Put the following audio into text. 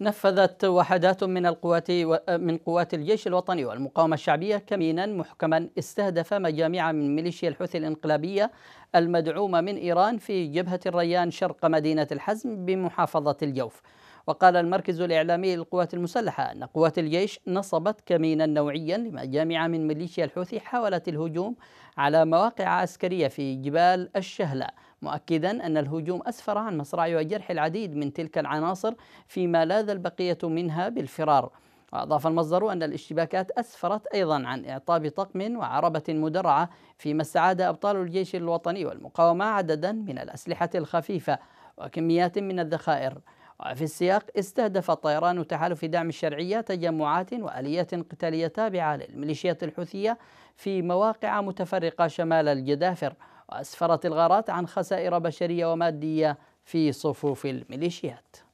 نفذت وحدات من القوات من قوات الجيش الوطني والمقاومة الشعبية كمينا محكما استهدف مجاميع من ميليشيا الحوثي الانقلابية المدعومة من إيران في جبهة الريان شرق مدينة الحزم بمحافظة الجوف وقال المركز الإعلامي للقوات المسلحة أن قوات الجيش نصبت كمينا نوعيا لمجاميع من ميليشيا الحوثي حاولت الهجوم على مواقع عسكرية في جبال الشهلة مؤكدا أن الهجوم أسفر عن مصراع وجرح العديد من تلك العناصر فيما لاذ البقية منها بالفرار وأضاف المصدر أن الاشتباكات أسفرت أيضا عن إعطاب طقم وعربة مدرعة فيما استعاد أبطال الجيش الوطني والمقاومة عددا من الأسلحة الخفيفة وكميات من الذخائر وفي السياق استهدف طيران تحالف دعم الشرعية تجمعات وآليات قتالية تابعة للميليشيات الحوثية في مواقع متفرقة شمال الجدافر وأسفرت الغارات عن خسائر بشرية ومادية في صفوف الميليشيات